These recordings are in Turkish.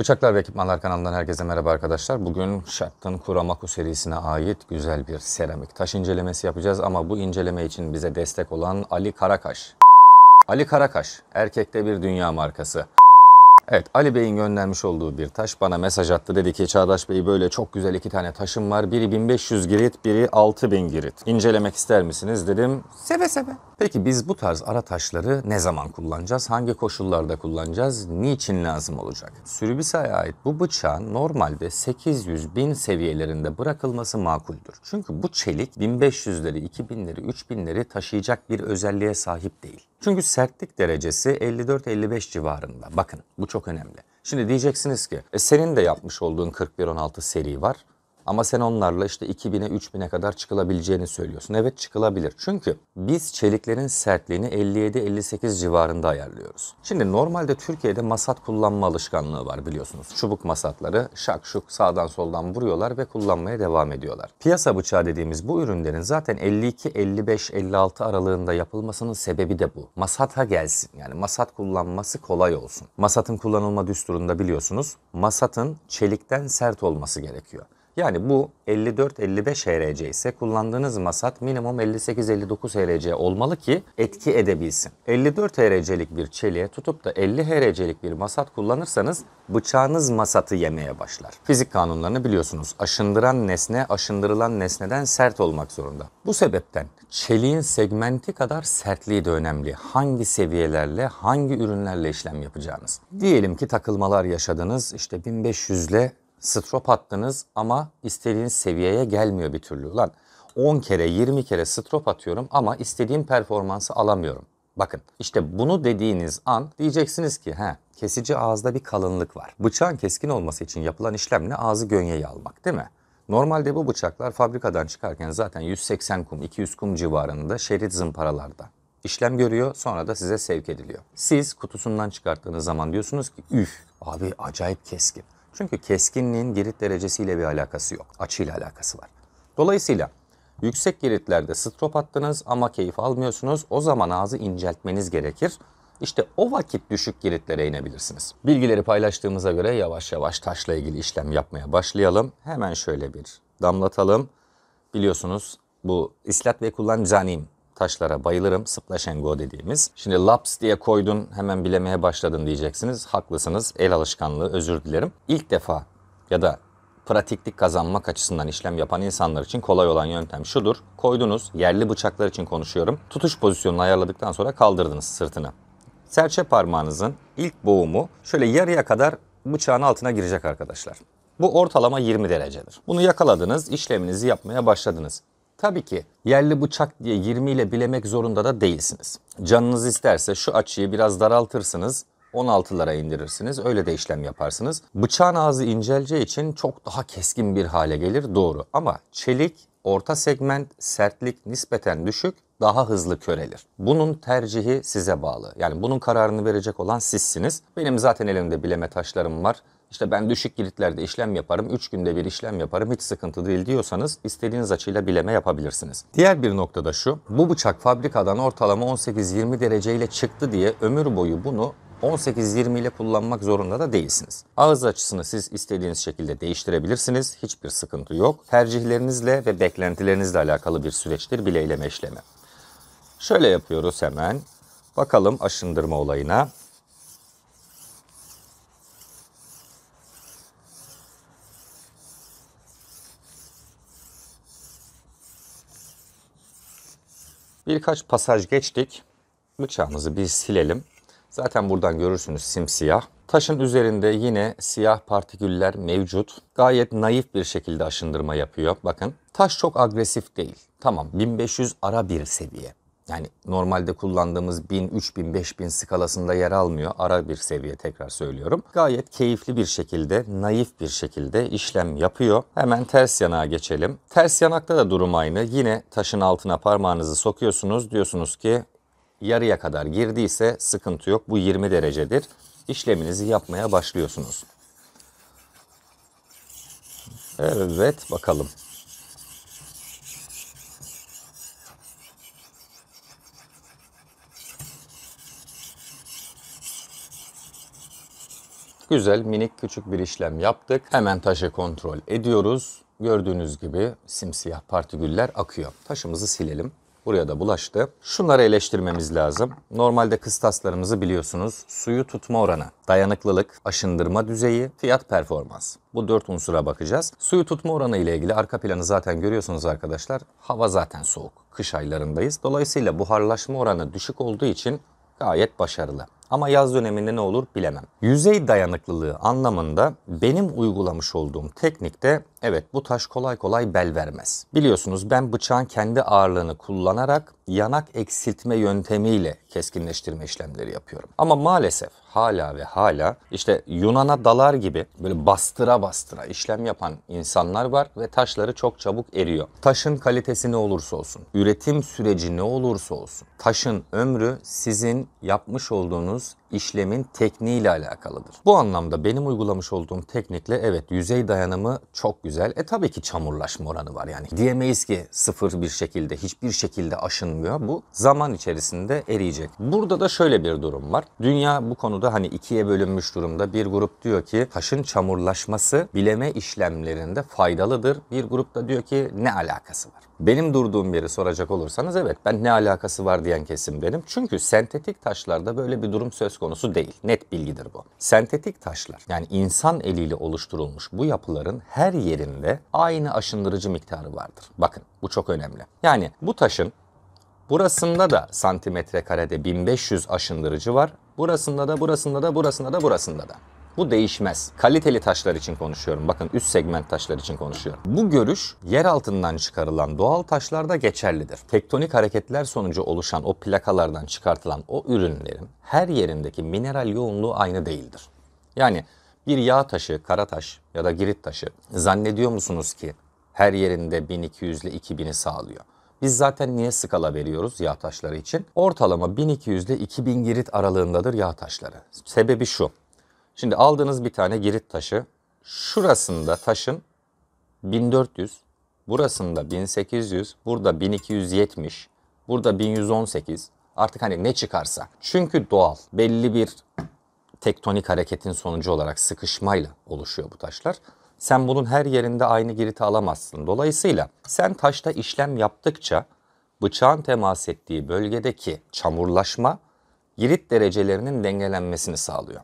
Bıçaklar ve Ekipmanlar kanalından herkese merhaba arkadaşlar. Bugün Şattın Kuramaku serisine ait güzel bir seramik taş incelemesi yapacağız ama bu inceleme için bize destek olan Ali Karakaş. Ali Karakaş, erkekte bir dünya markası. Evet Ali Bey'in göndermiş olduğu bir taş bana mesaj attı. Dedi ki Çağdaş Bey böyle çok güzel iki tane taşım var. Biri 1500 girit biri 6000 girit. İncelemek ister misiniz dedim. Seve seve. Peki biz bu tarz ara taşları ne zaman kullanacağız? Hangi koşullarda kullanacağız? Niçin lazım olacak? Sürübisa'ya ait bu bıçağın normalde 800-1000 seviyelerinde bırakılması makuldür. Çünkü bu çelik 1500'leri, 2000'leri, 3000'leri taşıyacak bir özelliğe sahip değil. Çünkü sertlik derecesi 54-55 civarında. Bakın bu çok çok önemli. Şimdi diyeceksiniz ki e, senin de yapmış olduğun 41-16 seri var. Ama sen onlarla işte 2000'e 3000'e kadar çıkılabileceğini söylüyorsun. Evet çıkılabilir. Çünkü biz çeliklerin sertliğini 57-58 civarında ayarlıyoruz. Şimdi normalde Türkiye'de masat kullanma alışkanlığı var biliyorsunuz. Çubuk masatları şak şuk sağdan soldan vuruyorlar ve kullanmaya devam ediyorlar. Piyasa bıçağı dediğimiz bu ürünlerin zaten 52, 55, 56 aralığında yapılmasının sebebi de bu. Masata gelsin. Yani masat kullanması kolay olsun. Masatın kullanılma düsturunda biliyorsunuz. Masatın çelikten sert olması gerekiyor. Yani bu 54-55 HRC ise kullandığınız masat minimum 58-59 HRC olmalı ki etki edebilsin. 54 HRC'lik bir çeliğe tutup da 50 HRC'lik bir masat kullanırsanız bıçağınız masatı yemeye başlar. Fizik kanunlarını biliyorsunuz. Aşındıran nesne aşındırılan nesneden sert olmak zorunda. Bu sebepten çeliğin segmenti kadar sertliği de önemli. Hangi seviyelerle, hangi ürünlerle işlem yapacağınız. Diyelim ki takılmalar yaşadınız. İşte 1500 ile strop attınız ama istediğiniz seviyeye gelmiyor bir türlü. Ulan 10 kere 20 kere strop atıyorum ama istediğim performansı alamıyorum. Bakın işte bunu dediğiniz an diyeceksiniz ki he kesici ağızda bir kalınlık var. Bıçağın keskin olması için yapılan işlem ne? ağzı gönyeye almak değil mi? Normalde bu bıçaklar fabrikadan çıkarken zaten 180 kum 200 kum civarında şerit zımparalarda işlem görüyor sonra da size sevk ediliyor. Siz kutusundan çıkarttığınız zaman diyorsunuz ki üf abi acayip keskin. Çünkü keskinliğin girit derecesiyle bir alakası yok. Açıyla alakası var. Dolayısıyla yüksek giritlerde strop attınız ama keyif almıyorsunuz. O zaman ağzı inceltmeniz gerekir. İşte o vakit düşük giritlere inebilirsiniz. Bilgileri paylaştığımıza göre yavaş yavaş taşla ilgili işlem yapmaya başlayalım. Hemen şöyle bir damlatalım. Biliyorsunuz bu islat ve kullan zanim taşlara bayılırım. Splashengo dediğimiz. Şimdi laps diye koydun hemen bilemeye başladın diyeceksiniz. Haklısınız. El alışkanlığı özür dilerim. İlk defa ya da pratiklik kazanmak açısından işlem yapan insanlar için kolay olan yöntem şudur. Koydunuz, yerli bıçaklar için konuşuyorum. Tutuş pozisyonunu ayarladıktan sonra kaldırdınız sırtını. Serçe parmağınızın ilk boğumu şöyle yarıya kadar bıçağın altına girecek arkadaşlar. Bu ortalama 20 derecedir. Bunu yakaladınız, işleminizi yapmaya başladınız. Tabii ki yerli bıçak diye 20 ile bilemek zorunda da değilsiniz. Canınız isterse şu açıyı biraz daraltırsınız. 16'lara indirirsiniz. Öyle de işlem yaparsınız. Bıçağın ağzı inceleceği için çok daha keskin bir hale gelir doğru. Ama çelik, orta segment, sertlik nispeten düşük daha hızlı körelir. Bunun tercihi size bağlı. Yani bunun kararını verecek olan sizsiniz. Benim zaten elimde bileme taşlarım var. İşte ben düşük kilitlerde işlem yaparım, 3 günde bir işlem yaparım, hiç sıkıntı değil diyorsanız istediğiniz açıyla bileme yapabilirsiniz. Diğer bir nokta da şu, bu bıçak fabrikadan ortalama 18-20 dereceyle çıktı diye ömür boyu bunu 18-20 ile kullanmak zorunda da değilsiniz. Ağız açısını siz istediğiniz şekilde değiştirebilirsiniz. Hiçbir sıkıntı yok. Tercihlerinizle ve beklentilerinizle alakalı bir süreçtir bileyleme işlemi. Şöyle yapıyoruz hemen. Bakalım aşındırma olayına. Birkaç pasaj geçtik. Bıçağımızı bir silelim. Zaten buradan görürsünüz simsiyah. Taşın üzerinde yine siyah partiküller mevcut. Gayet naif bir şekilde aşındırma yapıyor. Bakın taş çok agresif değil. Tamam 1500 ara bir seviye yani normalde kullandığımız 1000, 3000, 5000 skalasında yer almıyor. Ara bir seviye tekrar söylüyorum. Gayet keyifli bir şekilde, naif bir şekilde işlem yapıyor. Hemen ters yanağa geçelim. Ters yanakta da durum aynı. Yine taşın altına parmağınızı sokuyorsunuz. Diyorsunuz ki yarıya kadar girdiyse sıkıntı yok. Bu 20 derecedir. İşleminizi yapmaya başlıyorsunuz. Evet bakalım. Güzel minik küçük bir işlem yaptık. Hemen taşı kontrol ediyoruz. Gördüğünüz gibi simsiyah partiküller akıyor. Taşımızı silelim. Buraya da bulaştı. Şunları eleştirmemiz lazım. Normalde kıstaslarımızı biliyorsunuz. Suyu tutma oranı, dayanıklılık, aşındırma düzeyi, fiyat performans. Bu dört unsura bakacağız. Suyu tutma oranı ile ilgili arka planı zaten görüyorsunuz arkadaşlar. Hava zaten soğuk. Kış aylarındayız. Dolayısıyla buharlaşma oranı düşük olduğu için gayet başarılı. Ama yaz döneminde ne olur bilemem. Yüzey dayanıklılığı anlamında benim uygulamış olduğum teknikte evet bu taş kolay kolay bel vermez. Biliyorsunuz ben bıçağın kendi ağırlığını kullanarak yanak eksiltme yöntemiyle keskinleştirme işlemleri yapıyorum. Ama maalesef hala ve hala işte Yunan'a dalar gibi böyle bastıra bastıra işlem yapan insanlar var ve taşları çok çabuk eriyor. Taşın kalitesi ne olursa olsun, üretim süreci ne olursa olsun, taşın ömrü sizin yapmış olduğunuz Deus işlemin tekniğiyle alakalıdır. Bu anlamda benim uygulamış olduğum teknikle evet yüzey dayanımı çok güzel. E tabii ki çamurlaşma oranı var yani. Diyemeyiz ki sıfır bir şekilde hiçbir şekilde aşınmıyor. Bu zaman içerisinde eriyecek. Burada da şöyle bir durum var. Dünya bu konuda hani ikiye bölünmüş durumda. Bir grup diyor ki taşın çamurlaşması bileme işlemlerinde faydalıdır. Bir grup da diyor ki ne alakası var? Benim durduğum yeri soracak olursanız evet ben ne alakası var diyen kesim benim. Çünkü sentetik taşlarda böyle bir durum söz konusu değil. Net bilgidir bu. Sentetik taşlar yani insan eliyle oluşturulmuş bu yapıların her yerinde aynı aşındırıcı miktarı vardır. Bakın bu çok önemli. Yani bu taşın burasında da santimetre karede 1500 aşındırıcı var. Burasında da burasında da burasında da burasında da. Bu değişmez. Kaliteli taşlar için konuşuyorum. Bakın üst segment taşlar için konuşuyorum. Bu görüş yer altından çıkarılan doğal taşlarda geçerlidir. Tektonik hareketler sonucu oluşan o plakalardan çıkartılan o ürünlerin her yerindeki mineral yoğunluğu aynı değildir. Yani bir yağ taşı, kara taş ya da girit taşı zannediyor musunuz ki her yerinde 1200 ile 2000'i sağlıyor? Biz zaten niye skala veriyoruz yağ taşları için? Ortalama 1200 ile 2000 girit aralığındadır yağ taşları. Sebebi şu. Şimdi aldığınız bir tane girit taşı. Şurasında taşın 1400, burasında 1800, burada 1270, burada 1118. Artık hani ne çıkarsa. Çünkü doğal. Belli bir tektonik hareketin sonucu olarak sıkışmayla oluşuyor bu taşlar. Sen bunun her yerinde aynı giriti alamazsın. Dolayısıyla sen taşta işlem yaptıkça bıçağın temas ettiği bölgedeki çamurlaşma girit derecelerinin dengelenmesini sağlıyor.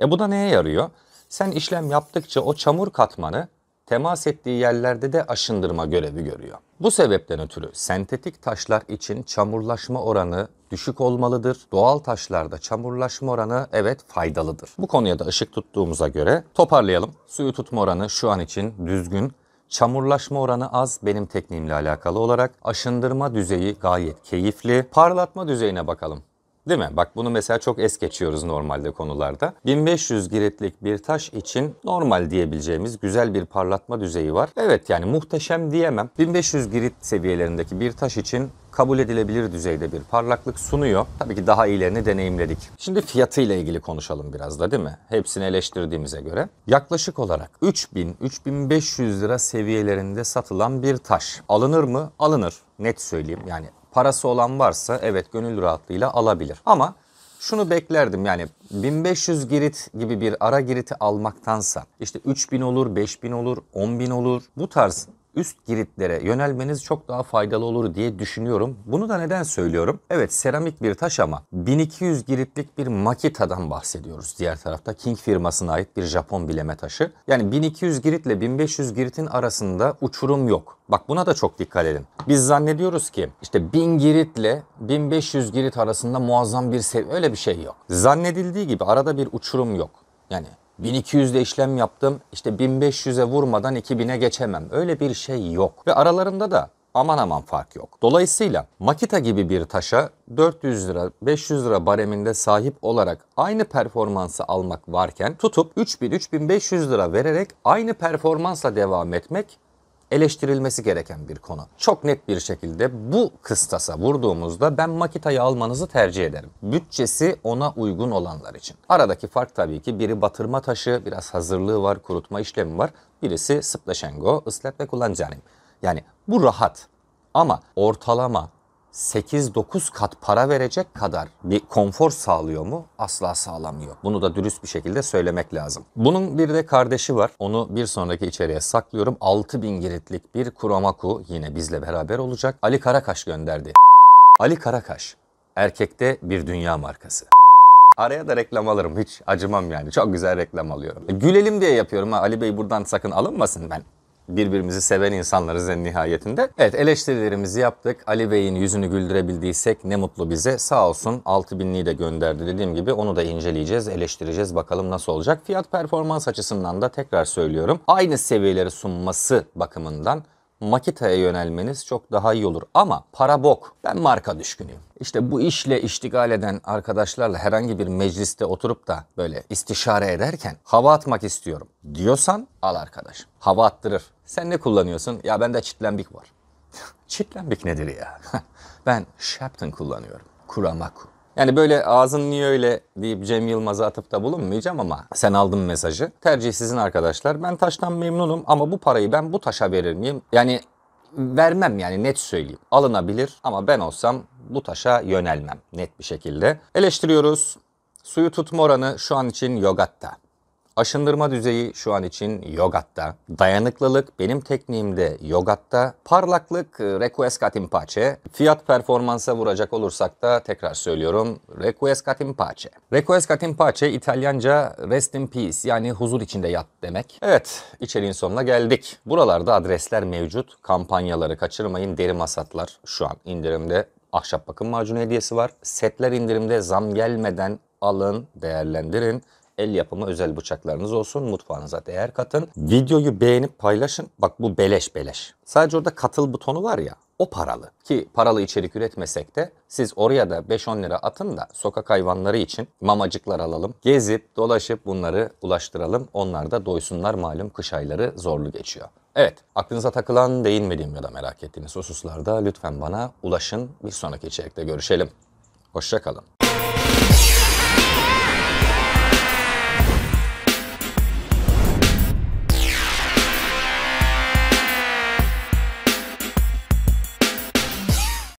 E bu da neye yarıyor? Sen işlem yaptıkça o çamur katmanı temas ettiği yerlerde de aşındırma görevi görüyor. Bu sebepten ötürü sentetik taşlar için çamurlaşma oranı düşük olmalıdır. Doğal taşlarda çamurlaşma oranı evet faydalıdır. Bu konuya da ışık tuttuğumuza göre toparlayalım. Suyu tutma oranı şu an için düzgün. Çamurlaşma oranı az benim tekniğimle alakalı olarak. Aşındırma düzeyi gayet keyifli. Parlatma düzeyine bakalım. Değil mi? Bak bunu mesela çok es geçiyoruz normalde konularda. 1500 giritlik bir taş için normal diyebileceğimiz güzel bir parlatma düzeyi var. Evet yani muhteşem diyemem. 1500 girit seviyelerindeki bir taş için kabul edilebilir düzeyde bir parlaklık sunuyor. Tabii ki daha iyilerini deneyimledik. Şimdi fiyatıyla ilgili konuşalım biraz da değil mi? Hepsini eleştirdiğimize göre. Yaklaşık olarak 3000-3500 lira seviyelerinde satılan bir taş alınır mı? Alınır. Net söyleyeyim yani parası olan varsa evet gönül rahatlığıyla alabilir. Ama şunu beklerdim yani 1500 girit gibi bir ara giriti almaktansa işte 3000 olur, 5000 olur, 10000 olur bu tarz üst giritlere yönelmeniz çok daha faydalı olur diye düşünüyorum. Bunu da neden söylüyorum? Evet seramik bir taş ama 1200 giritlik bir makitadan bahsediyoruz. Diğer tarafta King firmasına ait bir Japon bileme taşı. Yani 1200 giritle 1500 giritin arasında uçurum yok. Bak buna da çok dikkat edin. Biz zannediyoruz ki işte 1000 giritle 1500 girit arasında muazzam bir seviye öyle bir şey yok. Zannedildiği gibi arada bir uçurum yok. Yani 1200'de işlem yaptım işte 1500'e vurmadan 2000'e geçemem. Öyle bir şey yok. Ve aralarında da aman aman fark yok. Dolayısıyla Makita gibi bir taşa 400 lira 500 lira bareminde sahip olarak aynı performansı almak varken tutup 3000 3500 lira vererek aynı performansla devam etmek eleştirilmesi gereken bir konu. Çok net bir şekilde bu kıstasa vurduğumuzda ben Makita'yı almanızı tercih ederim. Bütçesi ona uygun olanlar için. Aradaki fark tabii ki biri batırma taşı, biraz hazırlığı var, kurutma işlemi var. Birisi Splashengo, ıslat ve kullanacağım. Yani bu rahat. Ama ortalama 8-9 kat para verecek kadar bir konfor sağlıyor mu? Asla sağlamıyor. Bunu da dürüst bir şekilde söylemek lazım. Bunun bir de kardeşi var. Onu bir sonraki içeriye saklıyorum. 6000 giritlik bir Kuramaku yine bizle beraber olacak. Ali Karakaş gönderdi. Ali Karakaş erkekte bir dünya markası. Araya da reklam alırım hiç acımam yani. Çok güzel reklam alıyorum. E, gülelim diye yapıyorum ha Ali Bey buradan sakın alınmasın ben birbirimizi seven insanlarız en nihayetinde. Evet eleştirilerimizi yaptık. Ali Bey'in yüzünü güldürebildiysek ne mutlu bize. Sağ olsun 6000'liği de gönderdi dediğim gibi onu da inceleyeceğiz, eleştireceğiz. Bakalım nasıl olacak. Fiyat performans açısından da tekrar söylüyorum. Aynı seviyeleri sunması bakımından Makita'ya yönelmeniz çok daha iyi olur. Ama para bok. Ben marka düşkünüyüm. İşte bu işle iştigal eden arkadaşlarla herhangi bir mecliste oturup da böyle istişare ederken hava atmak istiyorum diyorsan al arkadaş. Hava attırır. Sen ne kullanıyorsun? Ya bende çitlenbik var. çitlenbik nedir ya? ben Shapton kullanıyorum. Kuramaku. Yani böyle ağzın niye öyle deyip Cem Yılmaz'a atıp da bulunmayacağım ama sen aldın mesajı. Tercih sizin arkadaşlar. Ben taştan memnunum ama bu parayı ben bu taşa verir miyim? Yani vermem yani net söyleyeyim. Alınabilir ama ben olsam bu taşa yönelmem net bir şekilde. Eleştiriyoruz. Suyu tutma oranı şu an için Yogat'ta. Aşındırma düzeyi şu an için Yogat'ta. Dayanıklılık benim tekniğimde Yogat'ta. Parlaklık e, Requiescat in Pace. Fiyat performansa vuracak olursak da tekrar söylüyorum Requiescat in Pace. Requiescat in Pace İtalyanca Rest in Peace yani huzur içinde yat demek. Evet içeriğin sonuna geldik. Buralarda adresler mevcut. Kampanyaları kaçırmayın. Deri masatlar şu an indirimde. Ahşap bakım macunu hediyesi var. Setler indirimde zam gelmeden alın, değerlendirin. El yapımı özel bıçaklarınız olsun. Mutfağınıza değer katın. Videoyu beğenip paylaşın. Bak bu beleş beleş. Sadece orada katıl butonu var ya o paralı. Ki paralı içerik üretmesek de siz oraya da 5-10 lira atın da sokak hayvanları için mamacıklar alalım. Gezip dolaşıp bunları ulaştıralım. Onlar da doysunlar malum kış ayları zorlu geçiyor. Evet aklınıza takılan değinmediğim ya da merak ettiğiniz hususlarda lütfen bana ulaşın. Bir sonraki içerikte görüşelim. Hoşçakalın.